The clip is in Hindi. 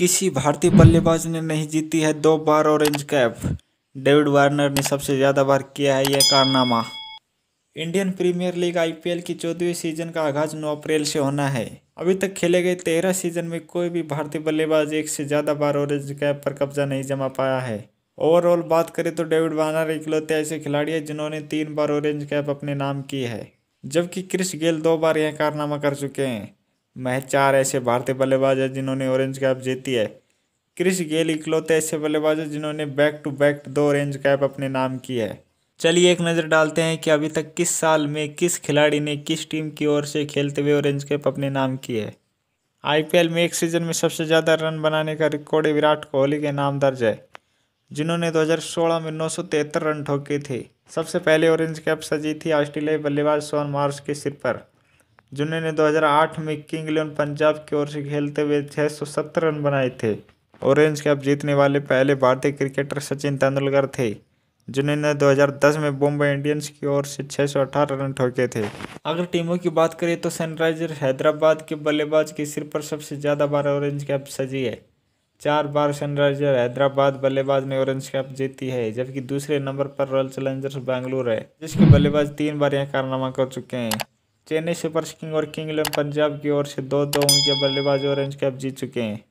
किसी भारतीय बल्लेबाज ने नहीं जीती है दो बार ऑरेंज कैप डेविड वार्नर ने सबसे ज़्यादा बार किया है यह कारनामा इंडियन प्रीमियर लीग आईपीएल की चौदहवीं सीजन का आगाज 9 अप्रैल से होना है अभी तक खेले गए तेरह सीजन में कोई भी भारतीय बल्लेबाज एक से ज़्यादा बार ऑरेंज कैप पर कब्जा नहीं जमा पाया है ओवरऑल बात करें तो डेविड वार्नर इकलौते ऐसे खिलाड़ी है जिन्होंने तीन बार ऑरेंज कैप अपने नाम की है जबकि क्रिस गेल दो बार यह कारनामा कर चुके हैं महज चार ऐसे भारतीय बल्लेबाज हैं जिन्होंने ऑरेंज कैप जीती है क्रिस गेल इकलौते ऐसे बल्लेबाज हैं जिन्होंने बैक टू बैक दो ऑरेंज कैप अपने नाम की है चलिए एक नज़र डालते हैं कि अभी तक किस साल में किस खिलाड़ी ने किस टीम की ओर से खेलते हुए ऑरेंज कैप अपने नाम की है आईपीएल में एक सीजन में सबसे ज़्यादा रन बनाने का रिकॉर्ड विराट कोहली के नाम दर्ज है जिन्होंने 2016 में नौ रन ठोके थे सबसे पहले ऑरेंज कैप सजी थी ऑस्ट्रेलियाई बल्लेबाज सोन मार्स के सिर पर जुन्ने ने 2008 में किंग इलेवन पंजाब की ओर से खेलते हुए सत्तर रन बनाए थे ऑरेंज कैप जीतने वाले पहले भारतीय क्रिकेटर सचिन तेंदुलकर थे जिन्होंने 2010 में मुंबई इंडियंस की ओर से अठारह रन ठोके थे अगर टीमों की बात करें तो सनराइजर हैदराबाद के बल्लेबाज के सिर पर सबसे ज़्यादा बार ऑरेंज कैप सजी है चार बार सनराइजर हैदराबाद बल्लेबाज ने ऑरेंज कैप जीती है जबकि दूसरे नंबर पर रॉयल चैलेंजर्स बेंगलुरु है जिसके बल्लेबाज तीन बार यह कारनामा कर चुके हैं चेन्नई सुपर किंग और किंग इलेवन पंजाब की ओर से दो दो उनके बल्लेबाज ऑरेंज कैप जीत चुके हैं